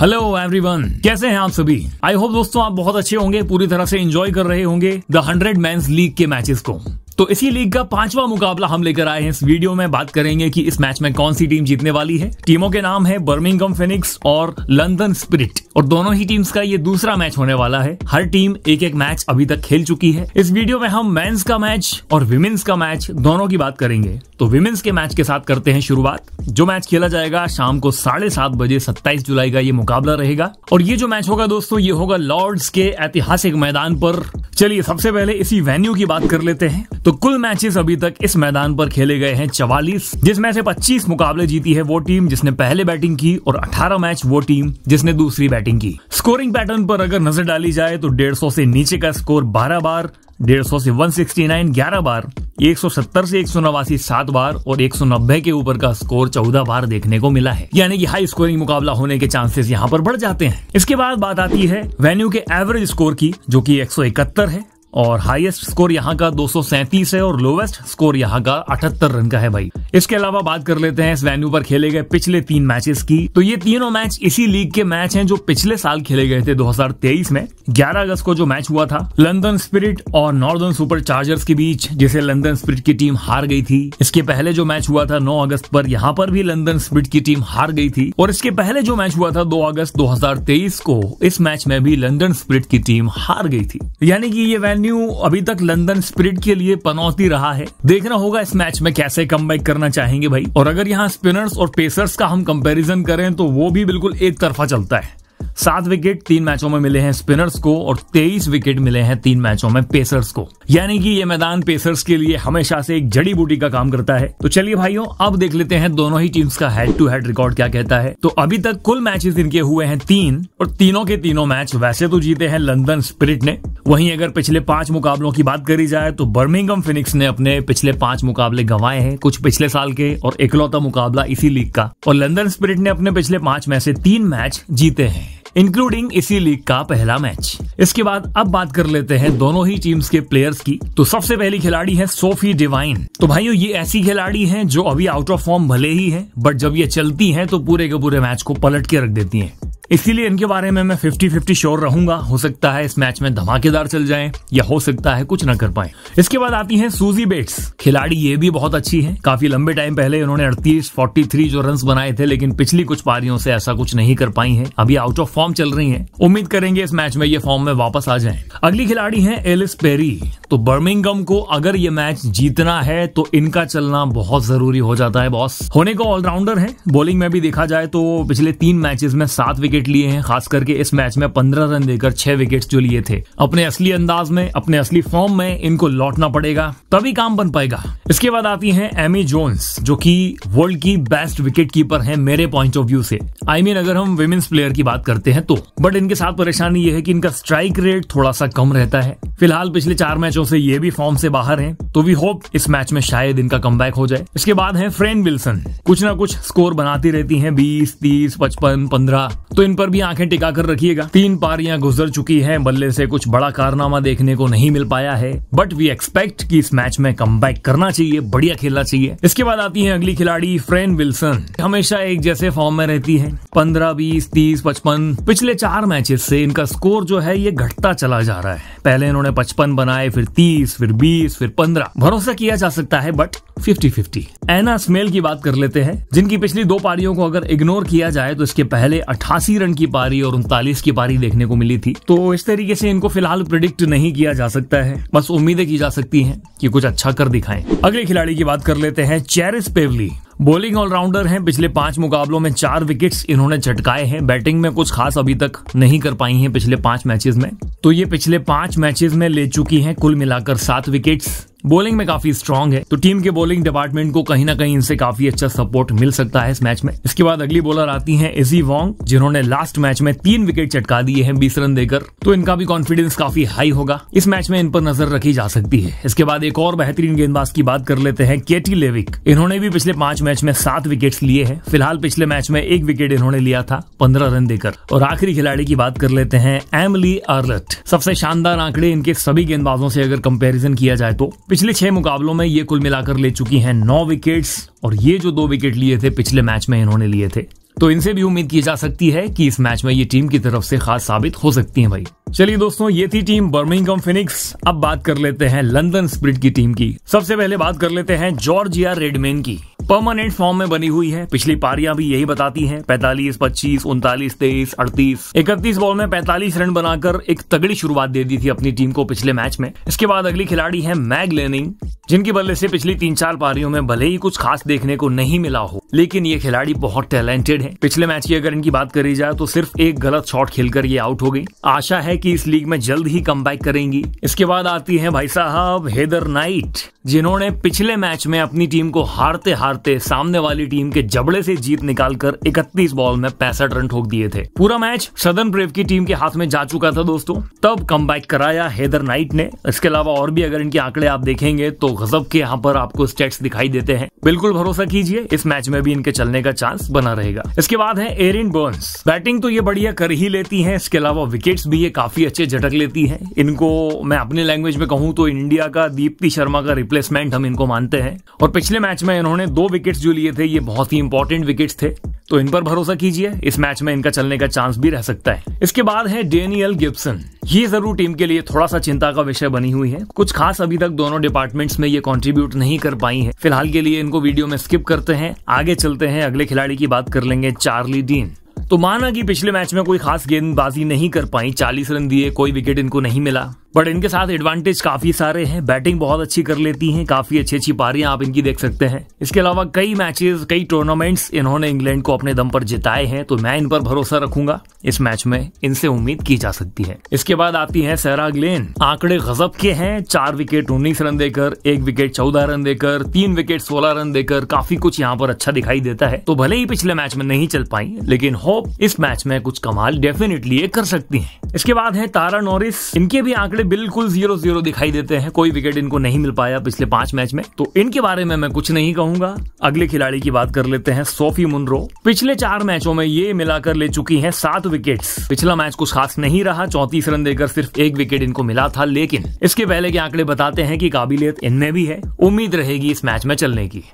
hello everyone कैसे हैं आप सभी आई होप दोस्तों आप बहुत अच्छे होंगे पूरी तरह से एंजॉय कर रहे होंगे द हंड्रेड मैं लीग के मैचेस को तो इसी लीग का पांचवा मुकाबला हम लेकर आए हैं इस वीडियो में बात करेंगे कि इस मैच में कौन सी टीम जीतने वाली है टीमों के नाम है बर्मिंगम फिनिक्स और लंदन स्पिरिट और दोनों ही टीम्स का ये दूसरा मैच होने वाला है हर टीम एक एक मैच अभी तक खेल चुकी है इस वीडियो में हम मेन्स का मैच और विमेन्स का मैच दोनों की बात करेंगे तो विमेन्स के मैच के साथ करते हैं शुरुआत जो मैच खेला जाएगा शाम को साढ़े सात बजे सत्ताईस जुलाई का ये मुकाबला रहेगा और ये जो मैच होगा दोस्तों ये होगा लॉर्ड्स के ऐतिहासिक मैदान पर चलिए सबसे पहले इसी वेन्यू की बात कर लेते हैं तो तो कुल मैचेस अभी तक इस मैदान पर खेले गए हैं चवालीस जिसमें से पच्चीस मुकाबले जीती है वो टीम जिसने पहले बैटिंग की और अठारह मैच वो टीम जिसने दूसरी बैटिंग की स्कोरिंग पैटर्न पर अगर नजर डाली जाए तो 150 से नीचे का स्कोर 12 बार 150 से 169 11 बार 170 से एक सौ नवासी सात बार और 190 के ऊपर का स्कोर 14 बार देखने को मिला है यानी कि हाई स्कोरिंग मुकाबला होने के चांसेस यहाँ पर बढ़ जाते हैं इसके बाद बात आती है वेन्यू के एवरेज स्कोर की जो कि 171 है और हाईएस्ट स्कोर यहाँ का दो है और लोवेस्ट स्कोर यहाँ का अठहत्तर रन का है भाई इसके अलावा बात कर लेते हैं इस वेन्यू पर खेले गए पिछले तीन मैचेस की तो ये तीनों मैच इसी लीग के मैच हैं जो पिछले साल खेले गए थे 2023 में 11 अगस्त को जो मैच हुआ था लंदन स्पिरिट और नॉर्दर्न सुपर चार्जर्स के बीच जिसे लंदन स्पिरिट की टीम हार गई थी इसके पहले जो मैच हुआ था नौ अगस्त पर यहाँ पर भी लंदन स्पिरिट की टीम हार गई थी और इसके पहले जो मैच हुआ था दो अगस्त 2023 को इस मैच में भी लंदन स्पिरिट की टीम हार गई थी यानी कि ये वेन्यू अभी तक लंदन स्पिरिट के लिए पनौती रहा है देखना होगा इस मैच में कैसे कम करना करना चाहेंगे भाई और अगर यहाँ स्पिनर्स और पेसर्स का हम कंपेरिजन करें तो वो भी बिल्कुल एक तरफा चलता है सात विकेट तीन मैचों में मिले हैं स्पिनर्स को और तेईस विकेट मिले हैं तीन मैचों में पेसर्स को यानी कि ये मैदान पेसर्स के लिए हमेशा से एक जड़ी बूटी का काम करता है तो चलिए भाइयों अब देख लेते हैं दोनों ही टीम्स का हेड टू हेड रिकॉर्ड क्या कहता है तो अभी तक कुल मैचेस इनके हुए हैं तीन और तीनों के तीनों मैच वैसे तो जीते हैं लंदन स्पिरिट ने वहीं अगर पिछले पांच मुकाबलों की बात करी जाए तो बर्मिंगम फिनिक्स ने अपने पिछले पांच मुकाबले गंवाए हैं कुछ पिछले साल के और इकलौता मुकाबला इसी लीग का और लंदन स्पिरिट ने अपने पिछले पांच में से तीन मैच जीते हैं इंक्लूडिंग इसी लीग का पहला मैच इसके बाद अब बात कर लेते हैं दोनों ही टीम्स के प्लेयर्स की तो सबसे पहली खिलाड़ी है सोफी डिवाइन तो भाइयों ये ऐसी खिलाड़ी हैं जो अभी आउट ऑफ फॉर्म भले ही हैं बट जब ये चलती हैं तो पूरे के पूरे मैच को पलट के रख देती हैं इसीलिए इनके बारे में मैं फिफ्टी फिफ्टी श्योर रहूंगा हो सकता है इस मैच में धमाकेदार चल जाए या हो सकता है कुछ न कर पाए इसके बाद आती है सूजी बेट्स खिलाड़ी ये भी बहुत अच्छी है काफी लंबे टाइम पहले उन्होंने अड़तीस फोर्टी थ्री जो रन बनाए थे लेकिन पिछली कुछ पारियों से ऐसा कुछ नहीं कर पाई है अभी आउट ऑफ फॉर्म चल रही है उम्मीद करेंगे इस मैच में ये फॉर्म में वापस आ जाए अगली खिलाड़ी है एलिस पेरी तो बर्मिंगम को अगर ये मैच जीतना है तो इनका चलना बहुत जरूरी हो जाता है बॉस होने को ऑलराउंडर है बॉलिंग में भी देखा जाए तो पिछले तीन मैचेस में सात विकेट विकेट लिए हैं खास करके इस मैच में पंद्रह रन देकर छह विकेट जो लिए थे अपने असली अंदाज में अपने असली फॉर्म में इनको लौटना पड़ेगा तभी काम बन पाएगा इसके बाद आती है एमी जोन्स जो की वर्ल्ड की बेस्ट विकेट कीपर है मेरे पॉइंट ऑफ व्यू से आई I मीन mean, अगर हम विमेन्स प्लेयर की बात करते हैं तो बट इनके साथ परेशानी यह है कि इनका स्ट्राइक रेट थोड़ा सा कम रहता है फिलहाल पिछले चार मैचों से ये भी फॉर्म से बाहर हैं तो वी होप इस मैच में शायद इनका कम हो जाए इसके बाद है फ्रेन विल्सन कुछ ना कुछ स्कोर बनाती रहती है बीस तीस पचपन पंद्रह तो इन पर भी आंखें टिका कर रखिएगा तीन पारियां गुजर चुकी है बल्ले से कुछ बड़ा कारनामा देखने को नहीं मिल पाया है बट वी एक्सपेक्ट कि इस मैच में कम करना चाहिए बढ़िया खेलना चाहिए इसके बाद आती है अगली खिलाड़ी फ्रेन विल्सन हमेशा एक जैसे फॉर्म में रहती है पंद्रह बीस तीस पचपन पिछले चार मैचेस से इनका स्कोर जो है ये घटता चला जा रहा है पहले इन्होंने उन्होंने पचपन बनाए फिर तीस फिर बीस फिर पंद्रह भरोसा किया जा सकता है बट फिफ्टी फिफ्टी एना स्मेल की बात कर लेते हैं जिनकी पिछली दो पारियों को अगर इग्नोर किया जाए तो इसके पहले अठासी रन की पारी और उनतालीस की पारी देखने को मिली थी तो इस तरीके से इनको फिलहाल प्रिडिक्ट नहीं किया जा सकता है बस उम्मीदें की जा सकती है की कुछ अच्छा कर दिखाए अगले खिलाड़ी की बात कर लेते हैं चेरिस पेवली बॉलिंग ऑलराउंडर हैं पिछले पांच मुकाबलों में चार विकेट्स इन्होंने झटकाए हैं बैटिंग में कुछ खास अभी तक नहीं कर पाई हैं पिछले पांच मैचेस में तो ये पिछले पांच मैचेस में ले चुकी हैं कुल मिलाकर सात विकेट्स बॉलिंग में काफी स्ट्रांग है तो टीम के बॉलिंग डिपार्टमेंट को कहीं ना कहीं इनसे काफी अच्छा सपोर्ट मिल सकता है इस मैच में इसके बाद अगली बॉलर आती हैं इजी वॉन्ग जिन्होंने लास्ट मैच में तीन विकेट चटका दिए हैं बीस रन देकर तो इनका भी कॉन्फिडेंस काफी हाई होगा इस मैच में इन पर नजर रखी जा सकती है इसके बाद एक और बेहतरीन गेंदबाज की बात कर लेते हैं केटी लेविक इन्होंने भी पिछले पांच मैच में सात विकेट लिए हैं फिलहाल पिछले मैच में एक विकेट इन्होंने लिया था पंद्रह रन देकर और आखिरी खिलाड़ी की बात कर लेते हैं एमली आर्लट सबसे शानदार आंकड़े इनके सभी गेंदबाजों से अगर कंपेरिजन किया जाए तो पिछले छह मुकाबलों में ये कुल मिलाकर ले चुकी हैं नौ विकेट्स और ये जो दो विकेट लिए थे पिछले मैच में इन्होंने लिए थे तो इनसे भी उम्मीद की जा सकती है कि इस मैच में ये टीम की तरफ से खास साबित हो सकती है भाई चलिए दोस्तों ये थी टीम बर्मिंगम फिनिक्स अब बात कर लेते हैं लंदन स्प्रिट की टीम की सबसे पहले बात कर लेते हैं जॉर्जिया रेडमेन की परमानेंट फॉर्म में बनी हुई है पिछली पारियां भी यही बताती हैं पैतालीस पच्चीस उनतालीस तेईस अड़तीस इकतीस बॉल में पैंतालीस रन बनाकर एक तगड़ी शुरुआत दे दी थी अपनी टीम को पिछले मैच में इसके बाद अगली खिलाड़ी है मैग लेनिंग जिनकी बल्ले से पिछली तीन चार पारियों में भले ही कुछ खास देखने को नहीं मिला हो लेकिन ये खिलाड़ी बहुत टैलेंटेड है पिछले मैच की अगर इनकी बात करी जाए तो सिर्फ एक गलत शॉट खेलकर ये आउट हो गई आशा है कि इस लीग में जल्द ही कम करेंगी इसके बाद आती है भाई साहब हेदर नाइट जिन्होंने पिछले मैच में अपनी टीम को हारते हारते मारते सामने वाली टीम के जबड़े से जीत निकालकर 31 बॉल में पैंसठ रन ठोक दिए थे पूरा मैच सदन ब्रेव की टीम के हाथ में जा चुका था दोस्तों तब कम कराया हेदर नाइट ने इसके अलावा और भी अगर इनके आंकड़े आप देखेंगे तो गजब के यहाँ पर आपको स्टेट्स दिखाई देते हैं बिल्कुल भरोसा कीजिए इस मैच में भी इनके चलने का चांस बना रहेगा इसके बाद है एरिन बर्न्स बैटिंग तो ये बढ़िया कर ही लेती है इसके अलावा विकेट्स भी ये काफी अच्छे झटक लेती है इनको मैं अपने लैंग्वेज में कहूँ तो इंडिया का दीप्ति शर्मा का रिप्लेसमेंट हम इनको मानते हैं और पिछले मैच में इन्होंने दो विकेट्स जो लिए थे ये बहुत ही इंपॉर्टेंट विकेट्स थे तो इन पर भरोसा कीजिए इस मैच में इनका चलने का चांस भी रह सकता है इसके बाद है डेनियल गिब्सन ये जरूर टीम के लिए थोड़ा सा चिंता का विषय बनी हुई है कुछ खास अभी तक दोनों डिपार्टमेंट्स में ये कंट्रीब्यूट नहीं कर पाई है फिलहाल के लिए इनको वीडियो में स्किप करते हैं आगे चलते हैं अगले खिलाड़ी की बात कर लेंगे चार्ली डीन तो माना कि पिछले मैच में कोई खास गेंदबाजी नहीं कर पाई 40 रन दिए कोई विकेट इनको नहीं मिला बट इनके साथ एडवांटेज काफ़ी सारे हैं बैटिंग बहुत अच्छी कर लेती हैं काफ़ी अच्छी अच्छी पारियां आप इनकी देख सकते हैं इसके अलावा कई मैचेस कई टूर्नामेंट्स इन्होंने इंग्लैंड को अपने दम पर जिताए हैं तो मैं इन पर भरोसा रखूंगा इस मैच में इनसे उम्मीद की जा सकती है इसके बाद आती है सहरा ग्लेन आंकड़े गजब के हैं चार विकेट उन्नीस रन देकर एक विकेट चौदह रन देकर तीन विकेट सोलह रन देकर काफी कुछ यहाँ पर अच्छा दिखाई देता है तो भले ही पिछले मैच में नहीं चल पाई लेकिन होप इस मैच में कुछ कमाल डेफिनेटली कर सकती है इसके बाद है तारा नॉरिस इनके भी आंकड़े सैटरडे बिल्कुल जीरो जीरो दिखाई देते हैं कोई विकेट इनको नहीं मिल पाया पिछले पांच मैच में तो इनके बारे में मैं कुछ नहीं कहूंगा अगले खिलाड़ी की बात कर लेते हैं सोफी मुनरो पिछले चार मैचों में ये मिलाकर ले चुकी है सात विकेट पिछला मैच कुछ खास नहीं रहा चौतीस रन देकर सिर्फ एक विकेट इनको मिला था लेकिन इसके पहले के आंकड़े बताते हैं की काबिलियत इनमें भी है उम्मीद रहेगी इस मैच में चलने की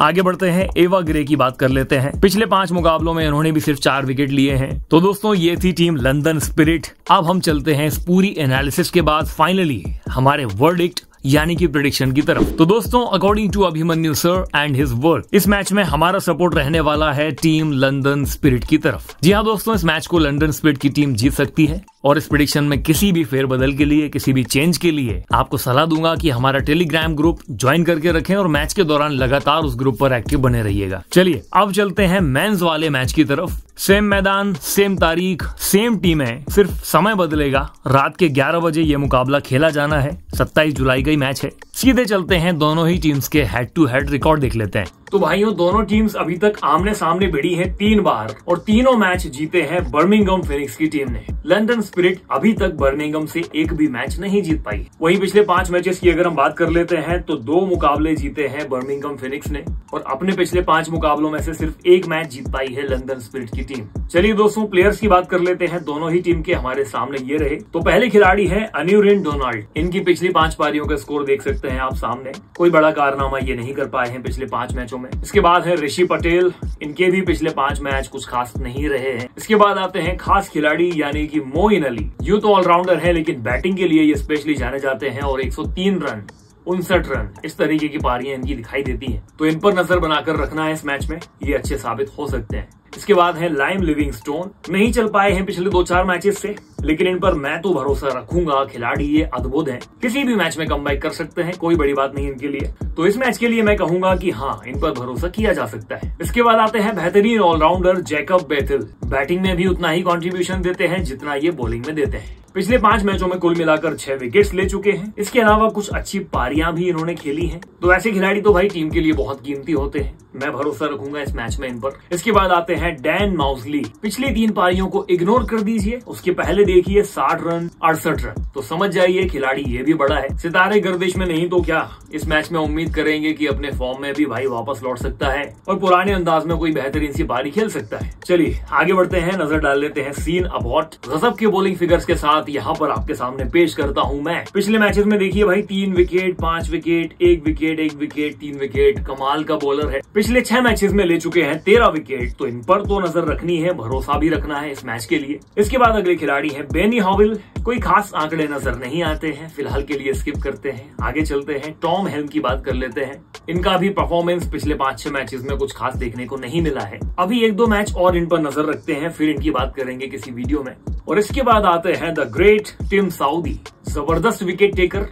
आगे बढ़ते हैं एवा ग्रे की बात कर लेते हैं पिछले पांच मुकाबलों में इन्होंने भी सिर्फ चार विकेट लिए हैं तो दोस्तों ये थी टीम लंदन स्पिरिट अब हम चलते हैं इस पूरी एनालिसिस के बाद फाइनली हमारे वर्ल्ड यानी कि प्रोडिक्शन की तरफ तो दोस्तों according to Abhimanyu sir and his work इस मैच में हमारा सपोर्ट रहने वाला है टीम लंदन स्पिरिट की तरफ जी हाँ दोस्तों इस मैच को लंदन स्पिरिट की टीम जीत सकती है और इस प्रिडिक्शन में किसी भी फेरबदल के लिए किसी भी चेंज के लिए आपको सलाह दूंगा कि हमारा टेलीग्राम ग्रुप ज्वाइन करके रखें और मैच के दौरान लगातार उस ग्रुप पर एक्टिव बने रहिएगा चलिए अब चलते हैं मेंस वाले मैच की तरफ सेम मैदान सेम तारीख सेम टीम है सिर्फ समय बदलेगा रात के ग्यारह बजे ये मुकाबला खेला जाना है सत्ताईस जुलाई का ही मैच है सीधे चलते हैं दोनों ही टीम्स के हेड टू हेड रिकॉर्ड देख लेते हैं तो भाइयों दोनों टीम्स अभी तक आमने सामने भिड़ी है तीन बार और तीनों मैच जीते हैं बर्मिंगम फिनिक्स की टीम ने लंदन स्पिरिट अभी तक बर्मिंगम से एक भी मैच नहीं जीत पाई वहीं पिछले पांच मैचेस की अगर हम बात कर लेते हैं तो दो मुकाबले जीते हैं बर्मिंगम फिनिक्स ने और अपने पिछले पांच मुकाबलों में से सिर्फ एक मैच जीत पाई है लंदन स्पिरिट की टीम चलिए दोस्तों प्लेयर्स की बात कर लेते हैं दोनों ही टीम के हमारे सामने ये रहे तो पहले खिलाड़ी है अन्यूरिन डोनाल्ड इनकी पिछली पांच पारियों का स्कोर देख सकते हैं सकते हैं आप सामने कोई बड़ा कारनामा ये नहीं कर पाए हैं पिछले पांच मैचों में इसके बाद है ऋषि पटेल इनके भी पिछले पांच मैच कुछ खास नहीं रहे हैं इसके बाद आते हैं खास खिलाड़ी यानी कि मोइन अली यू तो ऑलराउंडर है लेकिन बैटिंग के लिए ये स्पेशली जाने जाते हैं और एक रन उनसठ रन इस तरीके की पारियां इनकी दिखाई देती हैं तो इन पर नजर बनाकर रखना है इस मैच में ये अच्छे साबित हो सकते हैं इसके बाद है लाइम लिविंग स्टोन नहीं चल पाए हैं पिछले दो चार मैचेस से लेकिन इन पर मैं तो भरोसा रखूंगा खिलाड़ी ये अद्भुत हैं किसी भी मैच में कम कर सकते हैं कोई बड़ी बात नहीं इनके लिए तो इस मैच के लिए मैं कहूंगा कि हाँ इन पर भरोसा किया जा सकता है इसके बाद आते हैं बेहतरीन ऑलराउंडर जैकब बेथिल बैटिंग में भी उतना ही कॉन्ट्रीब्यूशन देते हैं जितना ये बॉलिंग में देते हैं पिछले पांच मैचों में कुल मिलाकर छह विकेट्स ले चुके हैं इसके अलावा कुछ अच्छी पारियां भी इन्होंने खेली हैं तो ऐसे खिलाड़ी तो भाई टीम के लिए बहुत कीमती होते हैं मैं भरोसा रखूंगा इस मैच में इन पर इसके बाद आते हैं डैन माउसली पिछली तीन पारियों को इग्नोर कर दीजिए उसके पहले देखिए साठ रन अड़सठ रन तो समझ जाइए खिलाड़ी ये भी बड़ा है सितारे गर्दिश में नहीं तो क्या इस मैच में उम्मीद करेंगे की अपने फॉर्म में भी भाई वापस लौट सकता है और पुराने अंदाज में कोई बेहतरीन सी पारी खेल सकता है चलिए आगे बढ़ते हैं नजर डाल लेते हैं सीन अबॉट गजब के बोलिंग फिगर्स के साथ साथ यहाँ पर आपके सामने पेश करता हूँ मैं पिछले मैचेस में देखिए भाई तीन विकेट पांच विकेट एक विकेट एक विकेट तीन विकेट कमाल का बॉलर है पिछले छह मैचेस में ले चुके हैं तेरह विकेट तो इन पर तो नजर रखनी है भरोसा भी रखना है इस मैच के लिए इसके बाद अगले खिलाड़ी है बेनी हॉविल कोई खास आंकड़े नजर नहीं आते हैं फिलहाल के लिए स्किप करते हैं आगे चलते हैं टॉम हेल्म की बात कर लेते हैं इनका भी परफॉर्मेंस पिछले पांच छह मैचेस में कुछ खास देखने को नहीं मिला है अभी एक दो मैच और इन पर नजर रखते हैं फिर इनकी बात करेंगे किसी वीडियो में और इसके बाद आते हैं द ग्रेट टिम साउदी जबरदस्त विकेट टेकर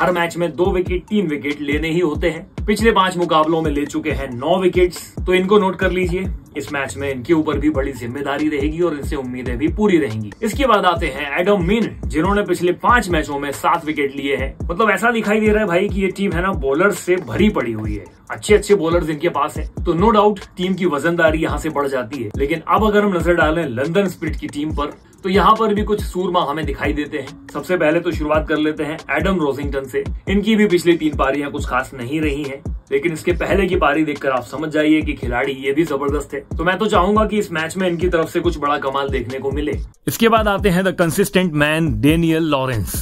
हर मैच में दो विकेट तीन विकेट लेने ही होते हैं पिछले पांच मुकाबलों में ले चुके हैं नौ विकेट्स तो इनको नोट कर लीजिए इस मैच में इनके ऊपर भी बड़ी जिम्मेदारी रहेगी और इनसे उम्मीदें भी पूरी रहेंगी इसके बाद आते हैं एडम मिन जिन्होंने पिछले पांच मैचों में सात विकेट लिए हैं मतलब ऐसा दिखाई दे रहा है भाई कि ये टीम है ना बॉलर से भरी पड़ी हुई है अच्छे अच्छे बॉलर इनके पास है तो नो डाउट टीम की वजनदारी यहाँ से बढ़ जाती है लेकिन अब अगर हम नजर डालें लंदन स्प्रिट की टीम पर तो यहाँ पर भी कुछ सूरमा हमें दिखाई देते हैं सबसे पहले तो शुरुआत कर लेते हैं एडम रोजिंगटन से इनकी भी पिछली तीन पारियां कुछ खास नहीं रही हैं लेकिन इसके पहले की पारी देखकर आप समझ जाइए कि खिलाड़ी ये भी जबरदस्त है तो मैं तो चाहूंगा कि इस मैच में इनकी तरफ से कुछ बड़ा कमाल देखने को मिले इसके बाद आते हैं the consistent man Daniel Lawrence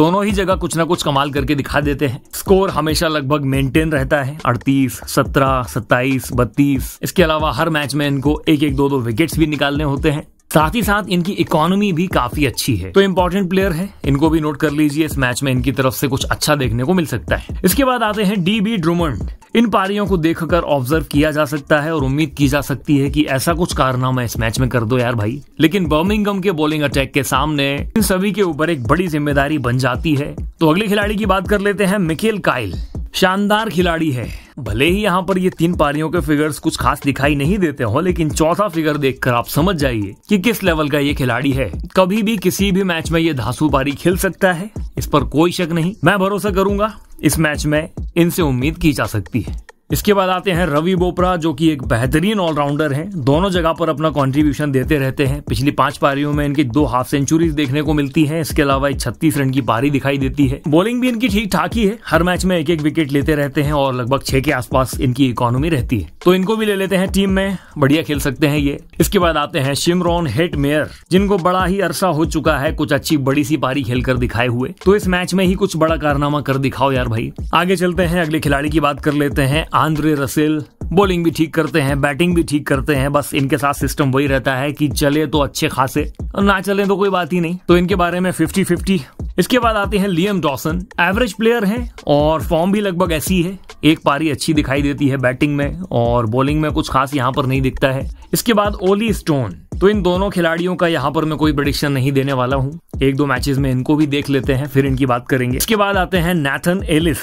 दोनों ही जगह कुछ ना कुछ कमाल करके दिखा देते हैं स्कोर हमेशा लगभग मेंटेन रहता है 38, 17, 27, 32 इसके अलावा हर मैच में इनको एक एक दो दो विकेट्स भी निकालने होते हैं साथ ही साथ इनकी इकोनॉमी भी काफी अच्छी है तो इंपॉर्टेंट प्लेयर है इनको भी नोट कर लीजिए इस मैच में इनकी तरफ से कुछ अच्छा देखने को मिल सकता है इसके बाद आते हैं डी बी ड्रुमंड इन पारियों को देखकर ऑब्जर्व किया जा सकता है और उम्मीद की जा सकती है कि ऐसा कुछ कारनामा इस मैच में कर दो यार भाई लेकिन बर्मिंगम के बॉलिंग अटैक के सामने इन सभी के ऊपर एक बड़ी जिम्मेदारी बन जाती है तो अगले खिलाड़ी की बात कर लेते हैं मिकेल काइल शानदार खिलाड़ी है भले ही यहाँ पर ये तीन पारियों के फिगर्स कुछ खास दिखाई नहीं देते हो लेकिन चौथा फिगर देखकर आप समझ जाइए कि किस लेवल का ये खिलाड़ी है कभी भी किसी भी मैच में ये धासु पारी खेल सकता है इस पर कोई शक नहीं मैं भरोसा करूंगा इस मैच में इनसे उम्मीद की जा सकती है इसके बाद आते हैं रवि बोपरा जो कि एक बेहतरीन ऑलराउंडर हैं दोनों जगह पर अपना कंट्रीब्यूशन देते रहते हैं पिछली पांच पारियों में इनकी दो हाफ सेंचुरीज देखने को मिलती हैं इसके अलावा एक छत्तीस रन की पारी दिखाई देती है बॉलिंग भी इनकी ठीक ठाक ही है हर मैच में एक एक विकेट लेते रहते हैं और लगभग छह के आसपास इनकी इकोनॉमी रहती है तो इनको भी ले लेते हैं टीम में बढ़िया खेल सकते हैं ये इसके बाद आते हैं शिमरॉन हेट मेयर जिनको बड़ा ही अरसा हो चुका है कुछ अच्छी बड़ी सी पारी खेलकर दिखाए हुए तो इस मैच में ही कुछ बड़ा कारनामा कर दिखाओ यार भाई आगे चलते हैं अगले खिलाड़ी की बात कर लेते हैं आंद्रे रसेल बॉलिंग भी ठीक करते हैं बैटिंग भी ठीक करते हैं बस इनके साथ सिस्टम वही रहता है कि चले तो अच्छे खासे और ना चले तो कोई बात ही नहीं तो इनके बारे में फिफ्टी फिफ्टी इसके बाद आते हैं लियम डॉसन एवरेज प्लेयर हैं और फॉर्म भी लगभग ऐसी है एक पारी अच्छी दिखाई देती है बैटिंग में और बॉलिंग में कुछ खास यहाँ पर नहीं दिखता है इसके बाद ओली स्टोन तो इन दोनों खिलाड़ियों का यहाँ पर मैं कोई प्रडिक्शन नहीं देने वाला हूँ एक दो मैचेस में इनको भी देख लेते हैं फिर इनकी बात करेंगे इसके बाद आते हैं नैथन एलिस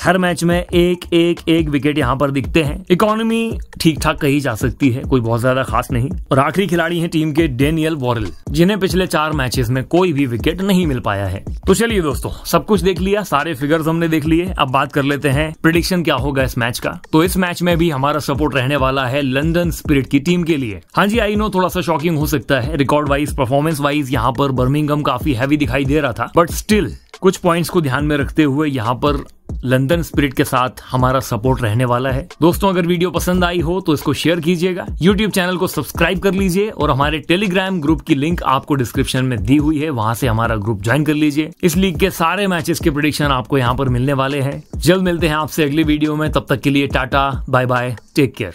हर मैच में एक एक एक विकेट यहाँ पर दिखते हैं इकोनॉमी ठीक ठाक कही जा सकती है कोई बहुत ज्यादा खास नहीं और आखिरी खिलाड़ी हैं टीम के डेनियल वॉरल जिन्हें पिछले चार मैचेस में कोई भी विकेट नहीं मिल पाया है तो चलिए दोस्तों सब कुछ देख लिया सारे फिगर्स हमने देख लिए अब बात कर लेते हैं प्रिडिक्शन क्या होगा इस मैच का तो इस मैच में भी हमारा सपोर्ट रहने वाला है लंदन स्पिरिट की टीम के लिए हाँ जी आई नो थोड़ा सा शॉकिंग हो सकता है रिकॉर्ड वाइज परफॉर्मेंस वाइज यहाँ पर बर्मिंगम काफी हैवी दिखाई दे रहा था बट स्टिल कुछ पॉइंट्स को ध्यान में रखते हुए यहाँ पर लंदन स्पिरिट के साथ हमारा सपोर्ट रहने वाला है दोस्तों अगर वीडियो पसंद आई हो तो इसको शेयर कीजिएगा यूट्यूब चैनल को सब्सक्राइब कर लीजिए और हमारे टेलीग्राम ग्रुप की लिंक आपको डिस्क्रिप्शन में दी हुई है वहां से हमारा ग्रुप ज्वाइन कर लीजिए इस लीग के सारे मैचेस के प्रोडिक्शन आपको यहाँ पर मिलने वाले हैं जल्द मिलते हैं आपसे अगली वीडियो में तब तक के लिए tata bye bye take care